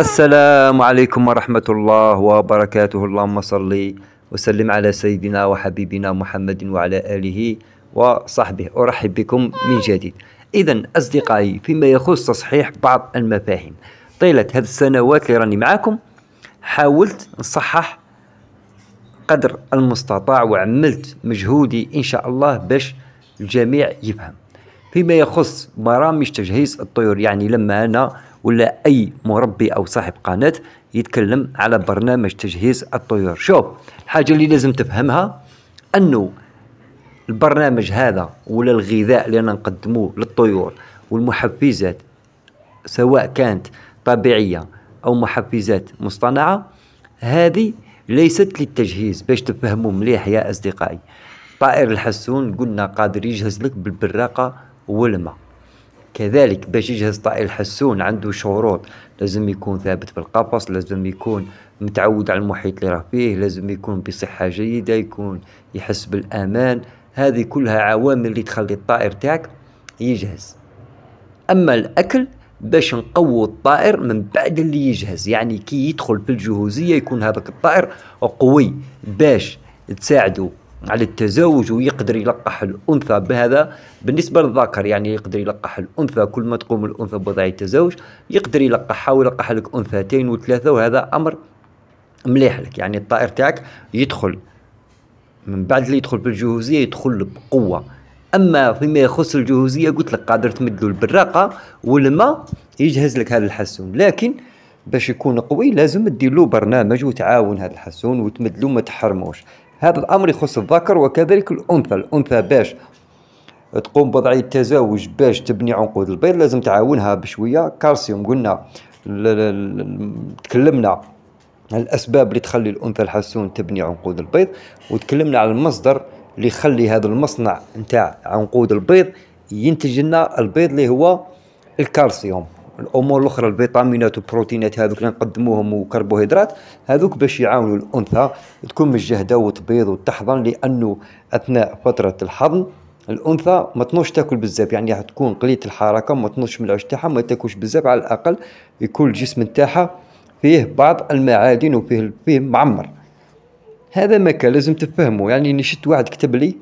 السلام عليكم ورحمة الله وبركاته اللهم صل وسلم على سيدنا وحبيبنا محمد وعلى آله وصحبه أرحب بكم من جديد إذا أصدقائي فيما يخص تصحيح بعض المفاهيم طيلة هذه السنوات اللي راني معاكم حاولت نصحح قدر المستطاع وعملت مجهودي إن شاء الله باش الجميع يفهم فيما يخص برامج تجهيز الطيور يعني لما أنا ولا أي مربي أو صاحب قناة يتكلم على برنامج تجهيز الطيور شوف الحاجة اللي لازم تفهمها أنه البرنامج هذا ولا الغذاء اللي أنا نقدموه للطيور والمحفزات سواء كانت طبيعية أو محفزات مصطنعة هذه ليست للتجهيز باش تفهموا مليح يا أصدقائي طائر الحسون قلنا قادر يجهز لك بالبراقة والماء كذلك باش يجهز طائر الحسون عنده شروط لازم يكون ثابت بالقفص لازم يكون متعود على المحيط اللي راه فيه لازم يكون بصحة جيدة يكون يحس بالأمان هذه كلها عوامل اللي تخلي الطائر تاعك يجهز أما الأكل باش نقوي الطائر من بعد اللي يجهز يعني كي يدخل في الجهوزية يكون هذاك الطائر قوي باش تساعده على التزاوج ويقدر يلقح الانثى بهذا بالنسبه للذكر يعني يقدر يلقح الانثى كل ما تقوم الانثى بوضع التزاوج يقدر يلقحها ويلقح لك انثتين وثلاثه وهذا امر مليح لك يعني الطائر تاعك يدخل من بعد اللي يدخل بالجهوزيه يدخل بقوه اما فيما يخص الجهوزيه قلت لك قادر تمد له البراقه والماء يجهز لك هذا الحسون لكن باش يكون قوي لازم تدير له برنامج وتعاون هذا الحسون وتمد له ما تحرموش هذا الأمر يخص الذكر وكذلك الأنثى الأنثى باش تقوم بوضعية التزاوج باش تبني عنقود البيض لازم تعاونها بشوية كالسيوم قلنا تكلمنا على الأسباب اللي تخلي الأنثى الحسون تبني عنقود البيض وتكلمنا على المصدر اللي يخلي هذا المصنع نتاع عنقود البيض ينتج لنا البيض اللي هو الكالسيوم الامور الاخرى الفيتامينات والبروتينات هذوك اللي نقدموهم وكربوهيدرات هذوك باش يعاونوا الانثى تكون مجهده وتبيض وتحضن لانه اثناء فتره الحضن الانثى ما تنوش تاكل بزاف يعني تكون قليله الحركه ما تنوش من العش تاعها ما تاكلش بزاف على الاقل يكون الجسم تاعها فيه بعض المعادن وفيه فيه معمر هذا ما كان لازم تفهمه يعني نشت واحد كتب لي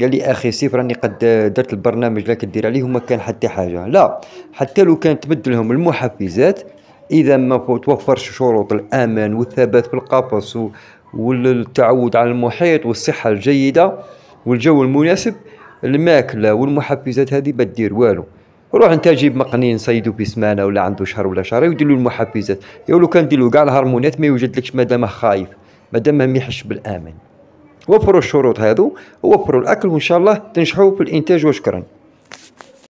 قال لي اخي سيف راني قد آه, درت البرنامج اللي كدير عليه وما كان حتى حاجه لا حتى لو كان تمد لهم المحفزات اذا ما توفرش شروط الامان والثبات في القفص والتعود على المحيط والصحه الجيده والجو المناسب الماكله والمحفزات هذه ما دير والو روح انت جيب مقنين نصيدو في سمانه ولا عنده شهر ولا شهر ويدير له المحفزات يا كان دير له كاع الهرمونات ما يوجدلكش مادام خايف مادام ما يحش بالامان وفروا الشروط هذو وفروا الاكل وان شاء الله تنجحوا في الانتاج وشكرا